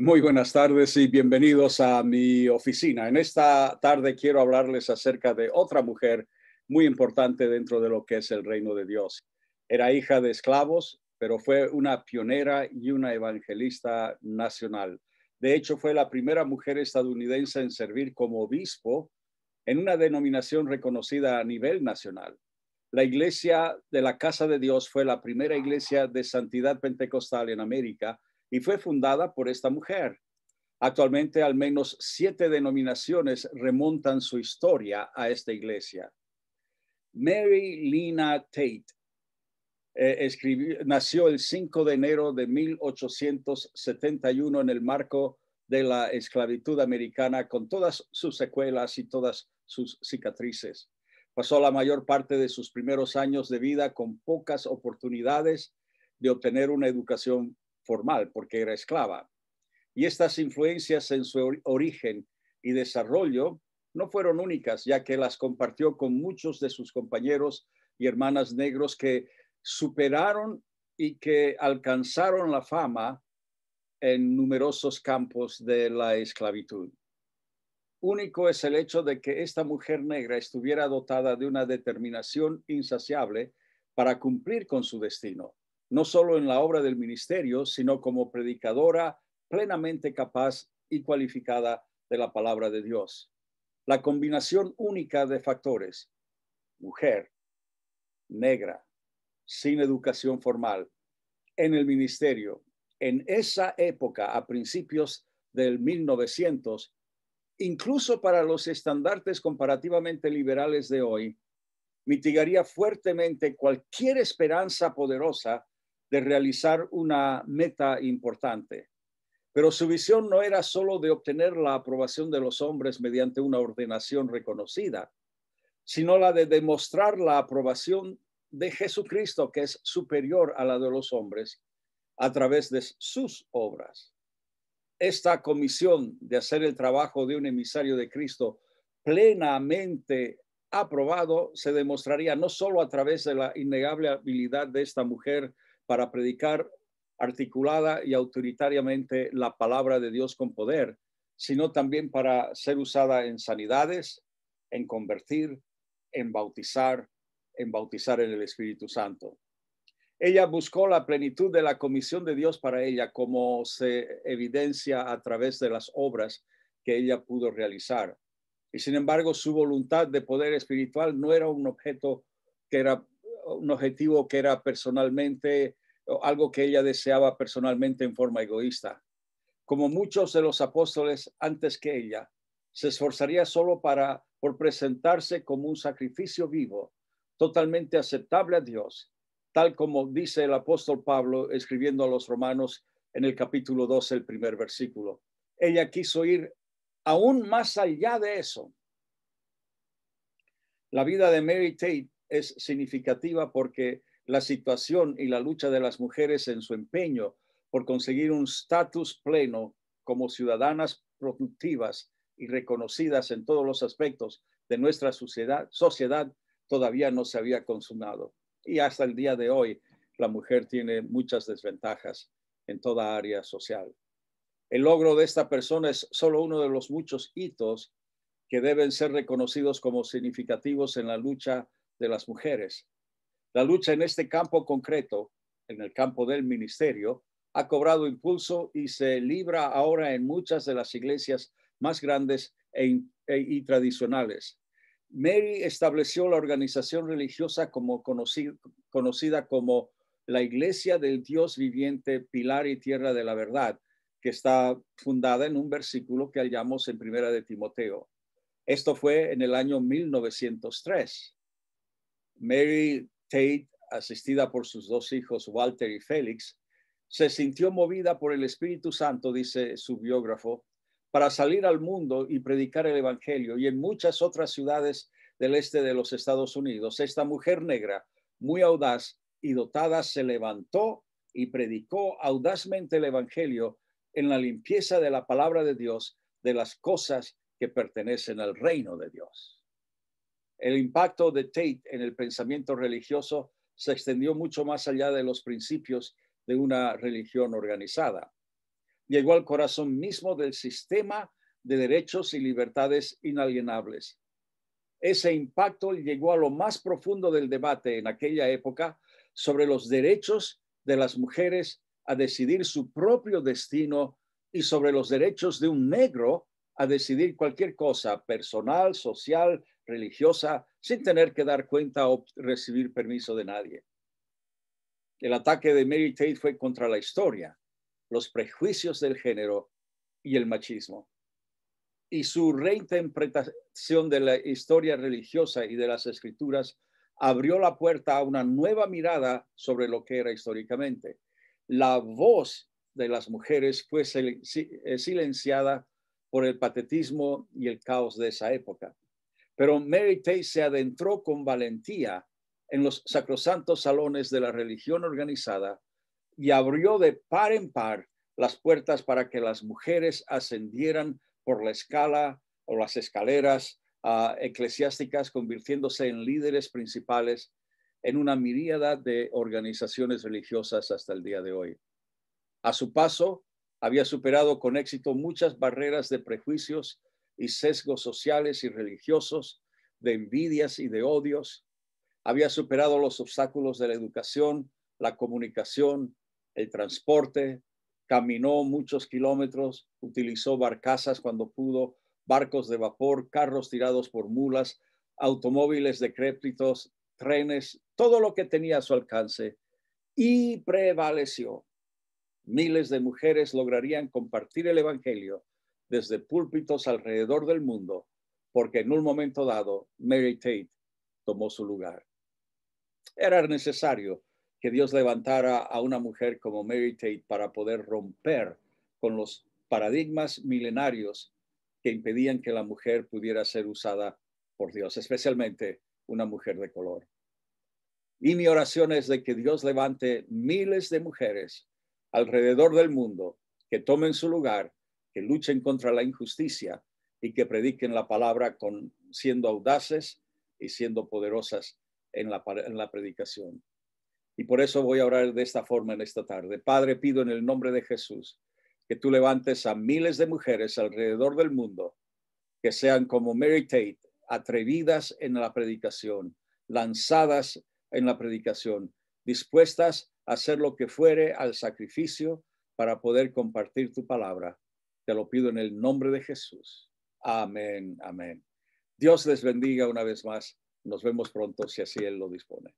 Muy buenas tardes y bienvenidos a mi oficina. En esta tarde quiero hablarles acerca de otra mujer muy importante dentro de lo que es el reino de Dios. Era hija de esclavos, pero fue una pionera y una evangelista nacional. De hecho, fue la primera mujer estadounidense en servir como obispo en una denominación reconocida a nivel nacional. La iglesia de la Casa de Dios fue la primera iglesia de santidad pentecostal en América y fue fundada por esta mujer. Actualmente al menos siete denominaciones remontan su historia a esta iglesia. Mary Lina Tate eh, nació el 5 de enero de 1871 en el marco de la esclavitud americana con todas sus secuelas y todas sus cicatrices. Pasó la mayor parte de sus primeros años de vida con pocas oportunidades de obtener una educación formal porque era esclava. Y estas influencias en su origen y desarrollo no fueron únicas, ya que las compartió con muchos de sus compañeros y hermanas negros que superaron y que alcanzaron la fama en numerosos campos de la esclavitud. Único es el hecho de que esta mujer negra estuviera dotada de una determinación insaciable para cumplir con su destino no solo en la obra del ministerio, sino como predicadora plenamente capaz y cualificada de la palabra de Dios. La combinación única de factores, mujer, negra, sin educación formal, en el ministerio, en esa época, a principios del 1900, incluso para los estandartes comparativamente liberales de hoy, mitigaría fuertemente cualquier esperanza poderosa de realizar una meta importante. Pero su visión no era solo de obtener la aprobación de los hombres mediante una ordenación reconocida, sino la de demostrar la aprobación de Jesucristo, que es superior a la de los hombres, a través de sus obras. Esta comisión de hacer el trabajo de un emisario de Cristo plenamente aprobado se demostraría no solo a través de la innegable habilidad de esta mujer para predicar articulada y autoritariamente la palabra de Dios con poder, sino también para ser usada en sanidades, en convertir, en bautizar, en bautizar en el Espíritu Santo. Ella buscó la plenitud de la comisión de Dios para ella, como se evidencia a través de las obras que ella pudo realizar. Y sin embargo, su voluntad de poder espiritual no era un objeto que era un objetivo que era personalmente, algo que ella deseaba personalmente en forma egoísta. Como muchos de los apóstoles antes que ella, se esforzaría solo para por presentarse como un sacrificio vivo, totalmente aceptable a Dios, tal como dice el apóstol Pablo escribiendo a los romanos en el capítulo 12, el primer versículo. Ella quiso ir aún más allá de eso. La vida de Mary Tate es significativa porque la situación y la lucha de las mujeres en su empeño por conseguir un estatus pleno como ciudadanas productivas y reconocidas en todos los aspectos de nuestra sociedad, todavía no se había consumado. Y hasta el día de hoy, la mujer tiene muchas desventajas en toda área social. El logro de esta persona es solo uno de los muchos hitos que deben ser reconocidos como significativos en la lucha de las mujeres. La lucha en este campo concreto, en el campo del ministerio, ha cobrado impulso y se libra ahora en muchas de las iglesias más grandes e e, y tradicionales. Mary estableció la organización religiosa como conocida, conocida como la Iglesia del Dios Viviente, Pilar y Tierra de la Verdad, que está fundada en un versículo que hallamos en Primera de Timoteo. Esto fue en el año 1903. Mary Tate, asistida por sus dos hijos Walter y Félix, se sintió movida por el Espíritu Santo, dice su biógrafo, para salir al mundo y predicar el Evangelio. Y en muchas otras ciudades del este de los Estados Unidos, esta mujer negra, muy audaz y dotada, se levantó y predicó audazmente el Evangelio en la limpieza de la palabra de Dios de las cosas que pertenecen al reino de Dios. El impacto de Tate en el pensamiento religioso se extendió mucho más allá de los principios de una religión organizada. Llegó al corazón mismo del sistema de derechos y libertades inalienables. Ese impacto llegó a lo más profundo del debate en aquella época sobre los derechos de las mujeres a decidir su propio destino y sobre los derechos de un negro a decidir cualquier cosa personal, social, religiosa sin tener que dar cuenta o recibir permiso de nadie. El ataque de Mary Tate fue contra la historia, los prejuicios del género y el machismo. Y su reinterpretación de la historia religiosa y de las escrituras abrió la puerta a una nueva mirada sobre lo que era históricamente. La voz de las mujeres fue silenciada por el patetismo y el caos de esa época. Pero Mary Tay se adentró con valentía en los sacrosantos salones de la religión organizada y abrió de par en par las puertas para que las mujeres ascendieran por la escala o las escaleras ah, eclesiásticas, convirtiéndose en líderes principales en una miríada de organizaciones religiosas hasta el día de hoy. A su paso, había superado con éxito muchas barreras de prejuicios y sesgos sociales y religiosos, de envidias y de odios. Había superado los obstáculos de la educación, la comunicación, el transporte, caminó muchos kilómetros, utilizó barcazas cuando pudo, barcos de vapor, carros tirados por mulas, automóviles decrépitos, trenes, todo lo que tenía a su alcance y prevaleció. Miles de mujeres lograrían compartir el Evangelio desde púlpitos alrededor del mundo, porque en un momento dado Mary Tate tomó su lugar. Era necesario que Dios levantara a una mujer como Mary Tate para poder romper con los paradigmas milenarios que impedían que la mujer pudiera ser usada por Dios, especialmente una mujer de color. Y mi oración es de que Dios levante miles de mujeres alrededor del mundo que tomen su lugar luchen contra la injusticia y que prediquen la palabra con, siendo audaces y siendo poderosas en la, en la predicación. Y por eso voy a orar de esta forma en esta tarde. Padre, pido en el nombre de Jesús que tú levantes a miles de mujeres alrededor del mundo que sean como Mary Tate, atrevidas en la predicación, lanzadas en la predicación, dispuestas a hacer lo que fuere al sacrificio para poder compartir tu palabra te lo pido en el nombre de Jesús. Amén, amén. Dios les bendiga una vez más. Nos vemos pronto si así Él lo dispone.